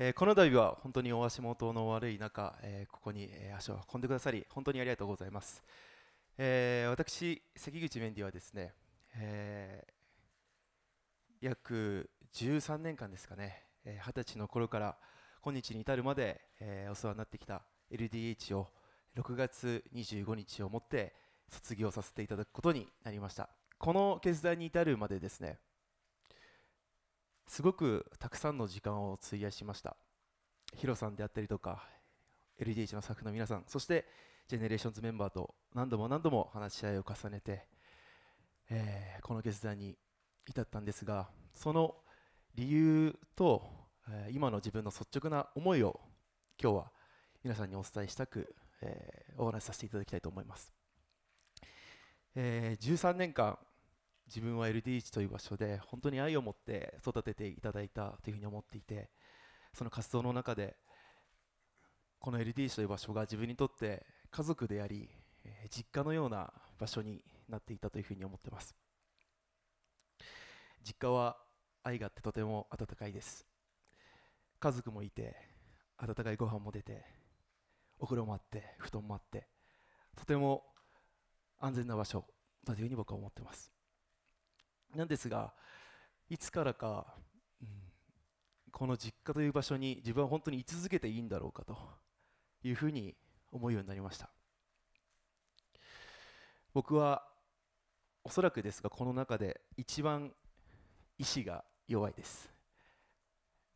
えー、この度は本当にお足元の悪い中、えー、ここに足を運んでくださり本当にありがとうございます、えー、私関口メンディはですね、えー、約13年間ですかね二十、えー、歳の頃から今日に至るまで、えー、お世話になってきた LDH を6月25日をもって卒業させていただくことになりましたこの決断に至るまでですねすごくたくさんの時間を費やしましたヒロさんであったりとか LDH の作の皆さんそしてジェネレーションズメンバーと何度も何度も話し合いを重ねて、えー、この決断に至ったんですがその理由と、えー、今の自分の率直な思いを今日は皆さんにお伝えしたく、えー、お話しさせていただきたいと思います、えー、13年間自分は LDH という場所で本当に愛を持って育てていただいたというふうに思っていてその活動の中でこの LDH という場所が自分にとって家族であり実家のような場所になっていたというふうに思っています実家は愛があってとても温かいです家族もいて温かいご飯も出てお風呂もあって布団もあってとても安全な場所というふうに僕は思っていますなんですがいつからか、うん、この実家という場所に自分は本当に居続けていいんだろうかというふうに思うようになりました僕はおそらくですがこの中で一番意志が弱いです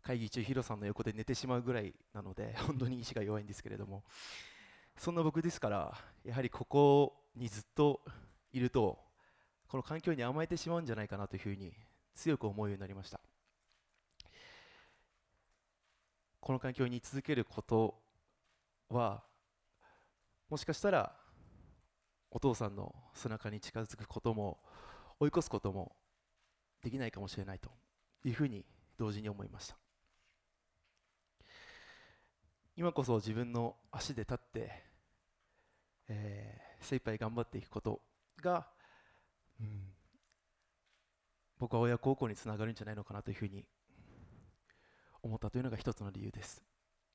会議中ヒロさんの横で寝てしまうぐらいなので本当に意志が弱いんですけれどもそんな僕ですからやはりここにずっといるとこの環境に甘えてしまうんじゃないかなというふうに強く思うようになりましたこの環境に続けることはもしかしたらお父さんの背中に近づくことも追い越すこともできないかもしれないというふうに同時に思いました今こそ自分の足で立って、えー、精一杯頑張っていくことが僕は親孝行につながるんじゃないのかなというふうに思ったというのが一つの理由です